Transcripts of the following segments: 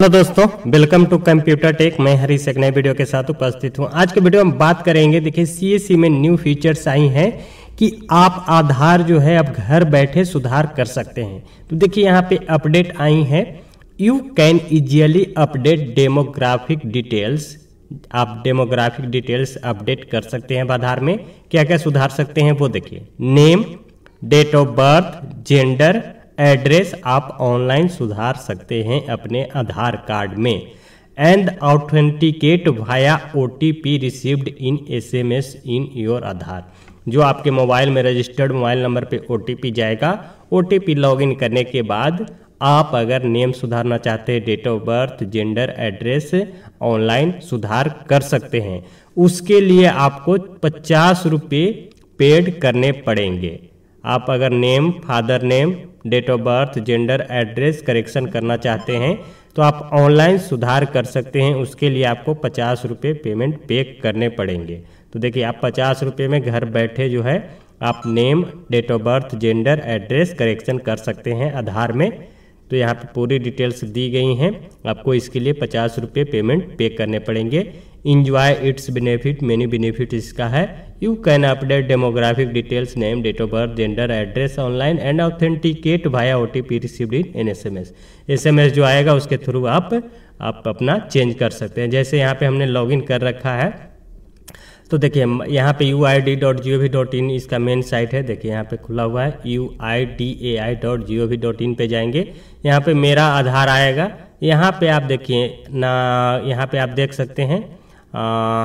Hello दोस्तों welcome to computer take मैं हरी एक नए वीडियो के साथ उपस्थित हूं आज के वीडियो में बात करेंगे देखिए सीएससी e में न्यू फीचर्स आई हैं कि आप आधार जो है आप घर बैठे सुधार कर सकते हैं तो देखिए यहाँ पे अपडेट आई है you can easily update demographic details आप डेमोग्राफिक डिटेल्स अपडेट कर सकते हैं आधार में क्या क्या सुधार सकते हैं वो देखिए name date of birth gender address आप ऑनलाइन सुधार सकते हैं अपने आधार कार्ड में and authenticate via O T P received in S M S in your Aadhaar जो आपके मोबाइल में रजिस्टर्ड मोबाइल नंबर पे ओ टी पी जाएगा O T P log in करने के बाद आप अगर नेम सुधारना चाहते हैं date of birth gender address online सुधार कर सकते हैं उसके लिए आपको पचास रुपये पेड करने पड़ेंगे आप अगर name father name date of birth gender address correction करना चाहते हैं तो आप ऑनलाइन सुधार कर सकते हैं उसके लिए आपको पचास रुपये पेमेंट पे करने पड़ेंगे तो देखिए आप पचास रुपये में घर बैठे जो है आप name date of birth gender address correction कर सकते हैं आधार में तो यहाँ पे पूरी डिटेल्स दी गई हैं आपको इसके लिए पचास रुपये पेमेंट पे करने पड़ेंगे enjoy its benefit many benefit इसका है You can update demographic details, name, date of birth, gender, address online and authenticate via OTP received in SMS. SMS जो आएगा उसके थ्रू आप आप अपना चेंज कर सकते हैं जैसे यहाँ पे हमने लॉगिन कर रखा है तो देखिए यहाँ पे U I D dot G O V dot in इसका मेन साइट है देखिए यहाँ पे खुला हुआ है U I D A I dot G O V dot in पर जाएंगे यहाँ पे मेरा आधार आएगा यहाँ पे आप देखिए ना यहाँ पे आप देख सकते हैं आ,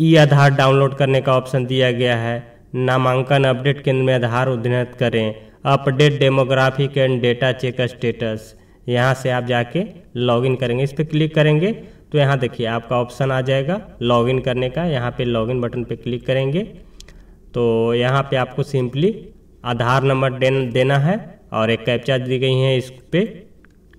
ई आधार डाउनलोड करने का ऑप्शन दिया गया है नामांकन अपडेट केंद्र में आधार उद्धत करें update demographic and data check status यहाँ से आप जाके लॉगिन करेंगे इस पर क्लिक करेंगे तो यहाँ देखिए आपका ऑप्शन आ जाएगा लॉगिन करने का यहाँ पे लॉगिन बटन पे क्लिक करेंगे तो यहाँ पे आपको सिंपली आधार नंबर देना है और एक कैप्चा दी गई है इस पर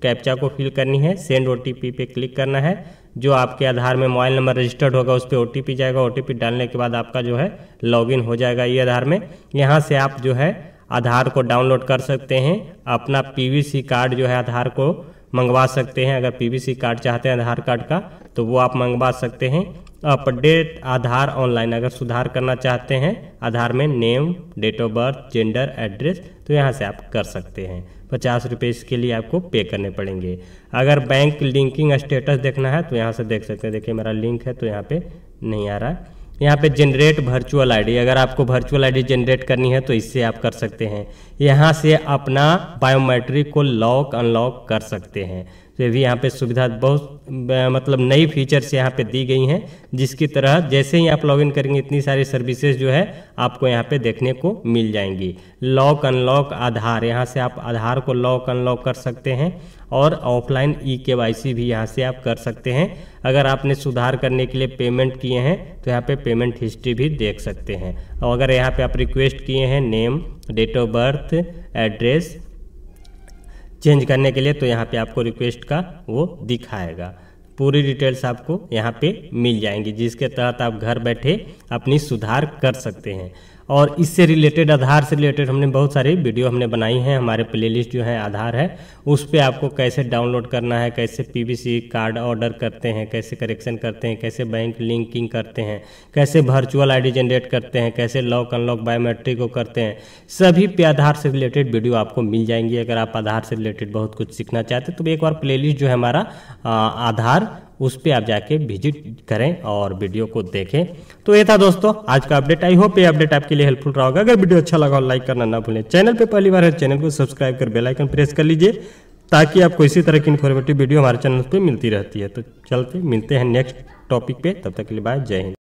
कैप्चा को फिल करनी है सेंड ओ पे क्लिक करना है जो आपके आधार में मोबाइल नंबर रजिस्टर्ड होगा उस पर ओ जाएगा ओ डालने के बाद आपका जो है लॉगिन हो जाएगा ये आधार में यहाँ से आप जो है आधार को डाउनलोड कर सकते हैं अपना पी कार्ड जो है आधार को मंगवा सकते हैं अगर पीवीसी कार्ड चाहते हैं आधार कार्ड का तो वो आप मंगवा सकते हैं अपडेट आधार ऑनलाइन अगर सुधार करना चाहते हैं आधार में name date of birth gender address तो यहाँ से आप कर सकते हैं पचास रुपये इसके लिए आपको पे करने पड़ेंगे अगर बैंक लिंकिंग स्टेटस देखना है तो यहाँ से देख सकते हैं देखिए मेरा लिंक है तो यहाँ पे नहीं आ रहा है यहाँ पे जनरेट वर्चुअल आईडी अगर आपको वर्चुअल आईडी जनरेट करनी है तो इससे आप कर सकते हैं यहाँ से अपना बायोमेट्रिक को लॉक अनलॉक कर सकते हैं से तो भी यहाँ पे सुविधा बहुत मतलब नई फीचर्स यहाँ पे दी गई हैं जिसकी तरह जैसे ही आप लॉगिन करेंगे इतनी सारी सर्विसेज जो है आपको यहाँ पे देखने को मिल जाएंगी लॉक अनलॉक आधार यहाँ से आप आधार को लॉक अनलॉक कर सकते हैं और ऑफलाइन ई के वाई सी भी यहाँ से आप कर सकते हैं अगर आपने सुधार करने के लिए पेमेंट किए हैं तो यहाँ पे पेमेंट हिस्ट्री भी देख सकते हैं और अगर यहाँ पे आप रिक्वेस्ट किए हैं name date of birth address change करने के लिए तो यहाँ पे आपको रिक्वेस्ट का वो दिखाएगा पूरी डिटेल्स आपको यहाँ पे मिल जाएंगी जिसके तहत आप घर बैठे अपनी सुधार कर सकते हैं और इससे रिलेटेड आधार से रिलेटेड हमने बहुत सारी वीडियो हमने बनाई हैं हमारे प्लेलिस्ट जो है आधार है उस पर आपको कैसे डाउनलोड करना है कैसे पीवीसी कार्ड ऑर्डर करते हैं कैसे करेक्शन करते हैं कैसे बैंक लिंकिंग करते हैं कैसे वर्चुअल आईडी जनरेट करते हैं कैसे लॉक अनलॉक बायोमेट्रिक को करते हैं सभी पे आधार से रिलेटेड वीडियो आपको मिल जाएंगी अगर आप आधार से रिलेटेड बहुत कुछ सीखना चाहते हैं तो एक बार प्ले जो है हमारा आधार उस पर आप जाके विजिट करें और वीडियो को देखें तो ये था दोस्तों आज का अपडेट आई होप ये अपडेट आपके लिए हेल्पफुल रहा होगा अगर वीडियो अच्छा लगा हो लाइक करना ना भूलें चैनल पर पहली बार है चैनल को सब्सक्राइब कर बेलाइकन प्रेस कर लीजिए ताकि आपको इसी तरह की इन्फॉर्मेटिव वीडियो हमारे चैनल पर मिलती रहती है तो चलते मिलते हैं नेक्स्ट टॉपिक पे तब तक के लिए बाय जय हिंद